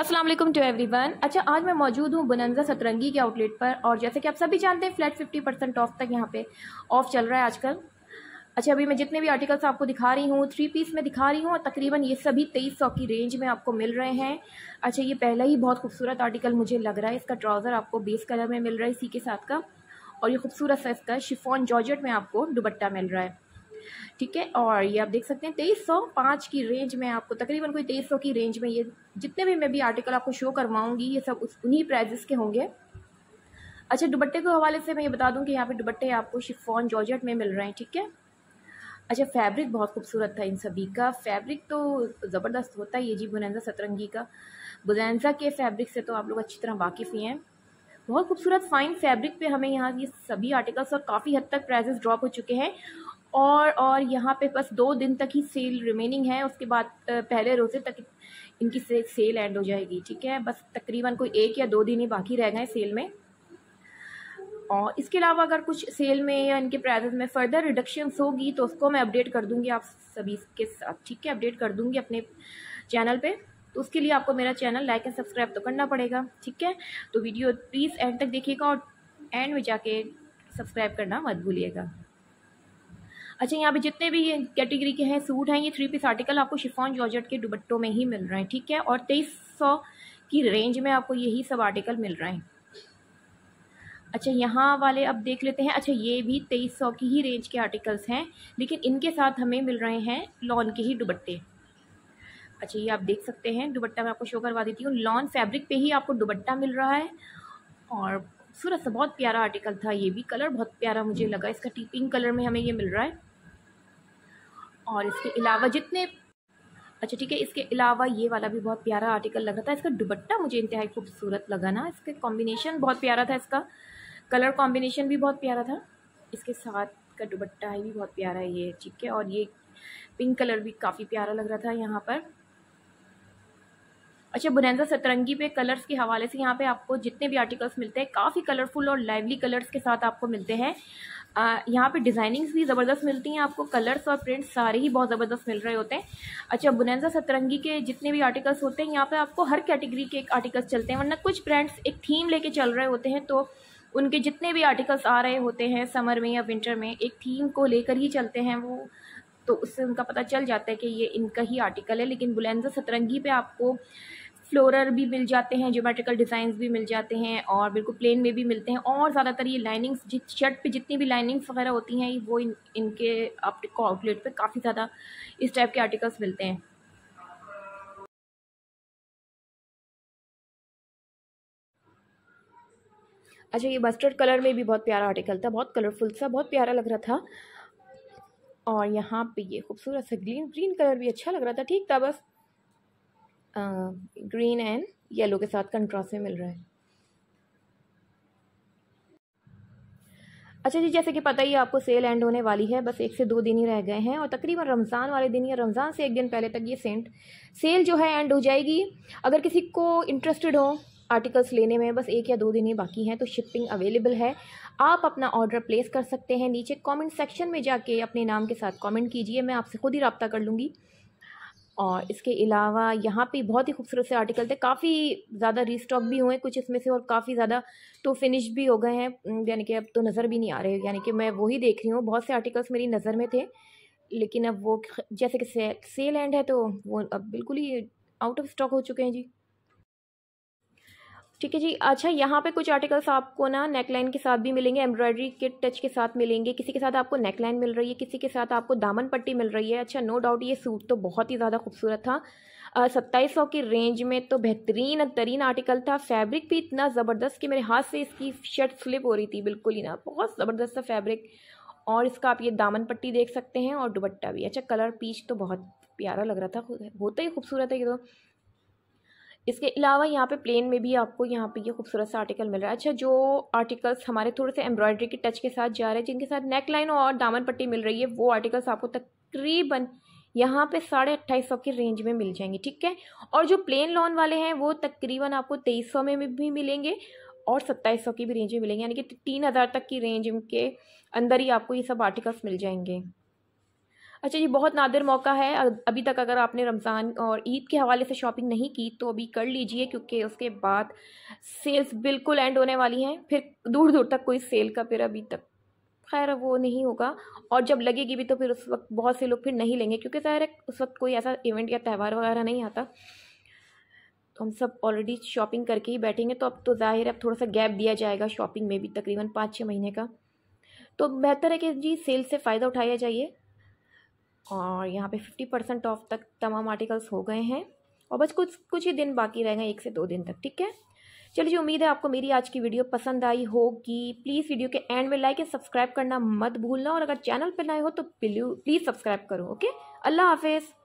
अस्सलाम वालेकुम to everyone अच्छा आज मैं मौजूद हूँ बुनंजा सतरंगी के आउटलेट पर और जैसे कि आप सभी जानते हैं फ्लैट फिफ्टी परसेंट ऑफ तक यहाँ पे ऑफ चल रहा है आजकल अच्छा अभी मैं जितने भी आर्टिकल्स आपको दिखा रही हूँ थ्री पीस में दिखा रही हूँ और तकरीबन ये सभी तेईस सौ की रेंज में आपको मिल रहे हैं अच्छा ये पहला ही बहुत खूबसूरत आर्टिकल मुझे लग रहा है इसका ट्राउज़र आपको बेस कलर में मिल रहा है इसी के साथ का और ये खूबसूरत सा इसका शिफॉन जॉर्जेट में आपको दुबट्टा मिल रहा है ठीक है और ये आप देख सकते हैं तेईस सौ पाँच की रेंज में आपको तकरीबन कोई तेईस सौ की रेंज में ये जितने भी मैं भी आर्टिकल आपको शो करवाऊँगी ये सब उस उन्हीं प्राइजेस के होंगे अच्छा दुबट्टे के हवाले से मैं ये बता दूँ कि यहाँ पे दुबट्टे आपको शिफॉन जॉर्जट में मिल रहे हैं ठीक है अच्छा फैब्रिक बहुत खूबसूरत था इन सभी का फैब्रिक तो ज़बरदस्त होता है ये जी बुनैजा सतरंगी का बुनैजा के फैब्रिक से तो आप लोग अच्छी तरह वाकिफ़ ही हैं बहुत खूबसूरत फाइन फैब्रिक पे हमें यहाँ ये सभी आर्टिकल्स और काफ़ी हद तक प्राइजेस ड्रॉप हो चुके हैं और और यहाँ पे बस दो दिन तक ही सेल रिमेनिंग है उसके बाद पहले रोज़े तक इनकी से, सेल एंड हो जाएगी ठीक है बस तकरीबन कोई एक या दो दिन ही बाकी रह गए सेल में और इसके अलावा अगर कुछ सेल में या इनके प्राइजेस में फर्दर रिडक्शंस होगी तो उसको मैं अपडेट कर दूंगी आप सभी के साथ ठीक है अपडेट कर दूंगी अपने चैनल पे तो उसके लिए आपको मेरा चैनल लाइक एंड सब्सक्राइब तो करना पड़ेगा ठीक है तो वीडियो प्लीज़ एंड तक देखिएगा और एंड में जाके सब्सक्राइब करना मत भूलिएगा अच्छा यहाँ पे जितने भी ये कैटेगरी के हैं सूट हैं ये थ्री पीस आर्टिकल आपको शिफॉन जॉर्जेट के दुबट्टों में ही मिल रहे हैं ठीक है और तेईस सौ की रेंज में आपको यही सब आर्टिकल मिल रहे हैं अच्छा यहाँ वाले अब देख लेते हैं अच्छा ये भी तेईस सौ की ही रेंज के आर्टिकल्स हैं लेकिन इनके साथ हमें मिल रहे हैं लॉन के ही दुबट्टे अच्छा ये आप देख सकते हैं दुबट्टा मैं आपको शो करवा देती हूँ लॉन फैब्रिक पे ही आपको दुबट्टा मिल रहा है और सूरत सा बहुत प्यारा आर्टिकल था ये भी कलर बहुत प्यारा मुझे लगा इसका टी पिंक कलर में हमें ये मिल रहा है और इसके अलावा जितने अच्छा ठीक है इसके अलावा ये वाला भी बहुत प्यारा आर्टिकल लग रहा था इसका दुबट्टा मुझे इंतहाई खूबसूरत लगा ना इसका कॉम्बिनेशन बहुत प्यारा था इसका कलर कॉम्बिनेशन भी बहुत प्यारा था इसके साथ का दुबट्टा है भी बहुत प्यारा है ये ठीक है और ये पिंक कलर भी काफ़ी प्यारा लग रहा था यहाँ पर अच्छा बुनैजा सतरंगी पे कलर्स के हवाले से यहाँ पे आपको जितने भी आर्टिकल्स मिलते हैं काफ़ी कलरफुल और लाइवली कलर्स के साथ आपको मिलते हैं यहाँ पे डिज़ाइनिंग्स भी ज़बरदस्त मिलती हैं आपको कलर्स और प्रिंट्स सारे ही बहुत ज़बरदस्त मिल रहे होते हैं अच्छा बुनैजा सतरंगी के जितने भी आर्टिकल्स होते हैं यहाँ पर आपको हर कैटेगरी के आर्टिकल्स चलते हैं वरना कुछ ब्रांड्स एक थीम ले चल रहे होते हैं तो उनके जितने भी आर्टिकल्स आ रहे होते हैं समर में या विंटर में एक थीम को लेकर ही चलते हैं वो तो उससे उनका पता चल जाता है कि ये इनका ही आर्टिकल है लेकिन बुलंजा सतरंगी पे आपको फ्लोरर भी मिल जाते हैं जोमेट्रिकल डिज़ाइंस भी मिल जाते हैं और बिल्कुल प्लेन में भी मिलते हैं और ज़्यादातर ये लाइनिंग्स जिस शर्ट पे जितनी भी लाइनिंग्स वगैरह होती हैं वो इन इनके आपको आउटलेट पे काफ़ी ज़्यादा इस टाइप के आर्टिकल्स मिलते हैं अच्छा ये मस्टर्ड कलर में भी बहुत प्यारा आर्टिकल था बहुत कलरफुल था बहुत प्यारा लग रहा था और यहाँ पे ये खूबसूरत सा ग्रीन ग्रीन कलर भी अच्छा लग रहा था ठीक था बस ग्रीन एंड येलो के साथ कंट्रास्ट में मिल रहा है अच्छा जी जैसे कि पता ही आपको सेल एंड होने वाली है बस एक से दो दिन ही रह गए हैं और तकरीबन रमज़ान वाले दिन या रमज़ान से एक दिन पहले तक ये सेंट सेल जो है एंड हो जाएगी अगर किसी को इंटरेस्टेड हो आर्टिकल्स लेने में बस एक या दो दिन ही बाकी हैं तो शिपिंग अवेलेबल है आप अपना ऑर्डर प्लेस कर सकते हैं नीचे कमेंट सेक्शन में जाके अपने नाम के साथ कमेंट कीजिए मैं आपसे खुद ही रबता कर लूँगी और इसके अलावा यहाँ पे बहुत ही खूबसूरत से आर्टिकल थे काफ़ी ज़्यादा रीस्टॉक भी हुए कुछ इसमें से और काफ़ी ज़्यादा तो फिनिश भी हो गए हैं यानी कि अब तो नज़र भी नहीं आ रहे यानी कि मैं वही देख रही हूँ बहुत से आर्टिकल्स मेरी नज़र में थे लेकिन अब वो जैसे कि सेल एंड है तो वो अब बिल्कुल ही आउट ऑफ स्टॉक हो चुके हैं जी ठीक है जी अच्छा यहाँ पे कुछ आर्टिकल्स आपको ना नेकलाइन के साथ भी मिलेंगे एम्ब्रॉयडरी किट टच के साथ मिलेंगे किसी के साथ आपको नेकलाइन मिल रही है किसी के साथ आपको दामन पट्टी मिल रही है अच्छा नो डाउट ये सूट तो बहुत ही ज़्यादा खूबसूरत था सत्ताईस सौ की रेंज में तो बेहतरीन तरीन आर्टिकल था फैब्रिक भी इतना ज़बरदस्त कि मेरे हाथ से इसकी शर्ट स्लिप हो रही थी बिल्कुल ही ना बहुत ज़बरदस्त था फैब्रिक और इसका आप ये दामन पट्टी देख सकते हैं और दुबट्टा भी अच्छा कलर पीच तो बहुत प्यारा लग रहा था होता ही खूबसूरत है ये तो इसके अलावा यहाँ पे प्लेन में भी आपको यहाँ पे ये यह खूबसूरत सा आर्टिकल मिल रहा है अच्छा जो आर्टिकल्स हमारे थोड़े से एम्ब्रॉयडरी के टच के साथ जा रहे हैं जिनके साथ नेक लाइन और दामन पट्टी मिल रही है वो आर्टिकल्स आपको तकरीबन यहाँ पे साढ़े अट्ठाईस सौ की रेंज में मिल जाएंगे ठीक है और जो प्लेन लॉन वाले हैं वो तकरीबन आपको तेईस सौ में भी मिलेंगे और सत्ताईस सौ की भी रेंज में मिलेंगे यानी कि तीन हज़ार तक की रेंज के अंदर ही आपको ये सब आर्टिकल्स मिल जाएंगे अच्छा ये बहुत नादिर मौका है अभी तक अगर आपने रमज़ान और ईद के हवाले से शॉपिंग नहीं की तो अभी कर लीजिए क्योंकि उसके बाद सेल्स बिल्कुल एंड होने वाली हैं फिर दूर दूर तक कोई सेल का फिर अभी तक खैर वो नहीं होगा और जब लगेगी भी तो फिर उस वक्त बहुत से लोग फिर नहीं लेंगे क्योंकि ज़ाहिर है उस वक्त कोई ऐसा इवेंट या त्यौहार वगैरह नहीं आता तो हम सब ऑलरेडी शॉपिंग करके ही बैठेंगे तो अब तो ज़ाहिर है अब थोड़ा सा गैप दिया जाएगा शॉपिंग में भी तकरीबन पाँच छः महीने का तो बेहतर है कि जी सेल से फ़ायदा उठाया जाइए और यहाँ पे फिफ्टी परसेंट ऑफ तक तमाम आर्टिकल्स हो गए हैं और बस कुछ कुछ ही दिन बाकी रह गए एक से दो दिन तक ठीक है चलिए उम्मीद है आपको मेरी आज की वीडियो पसंद आई होगी प्लीज़ वीडियो के एंड में लाइक एंड सब्सक्राइब करना मत भूलना और अगर चैनल पर नए हो तो प्लीज़ सब्सक्राइब करो ओके अल्लाह हाफिज़